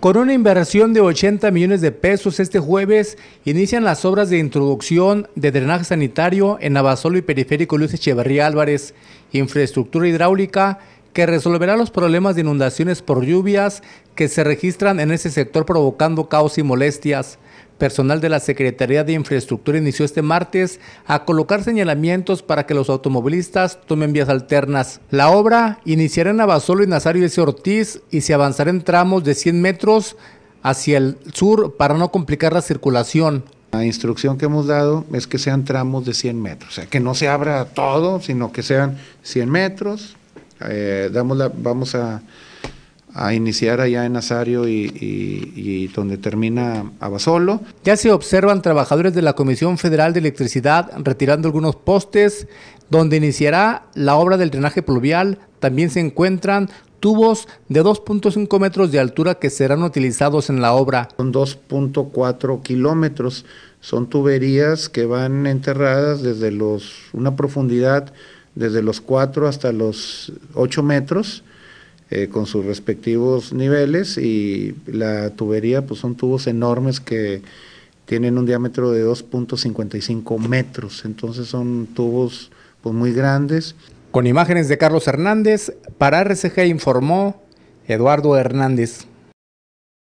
Con una inversión de 80 millones de pesos este jueves, inician las obras de introducción de drenaje sanitario en Abasolo y Periférico Luis Echeverría Álvarez, infraestructura hidráulica que resolverá los problemas de inundaciones por lluvias que se registran en ese sector provocando caos y molestias. Personal de la Secretaría de Infraestructura inició este martes a colocar señalamientos para que los automovilistas tomen vías alternas. La obra iniciará en Abasolo y Nazario S. Ortiz y se avanzará en tramos de 100 metros hacia el sur para no complicar la circulación. La instrucción que hemos dado es que sean tramos de 100 metros, o sea, que no se abra todo, sino que sean 100 metros, eh, damos la, vamos a, iniciar allá en Nazario y, donde termina Abasolo. Ya se observan trabajadores de la Comisión Federal de Electricidad retirando algunos postes. Donde iniciará la obra del drenaje pluvial, también se encuentran tubos de 2.5 metros de altura que serán utilizados en la obra. Son 2.4 kilómetros. Son tuberías que van enterradas desde los, una profundidad desde los 4 hasta los 8 metros, eh, con sus respectivos niveles y la tubería pues son tubos enormes que tienen un diámetro de 2.55 metros, entonces son tubos pues muy grandes. Con imágenes de Carlos Hernández, para RCG informó Eduardo Hernández.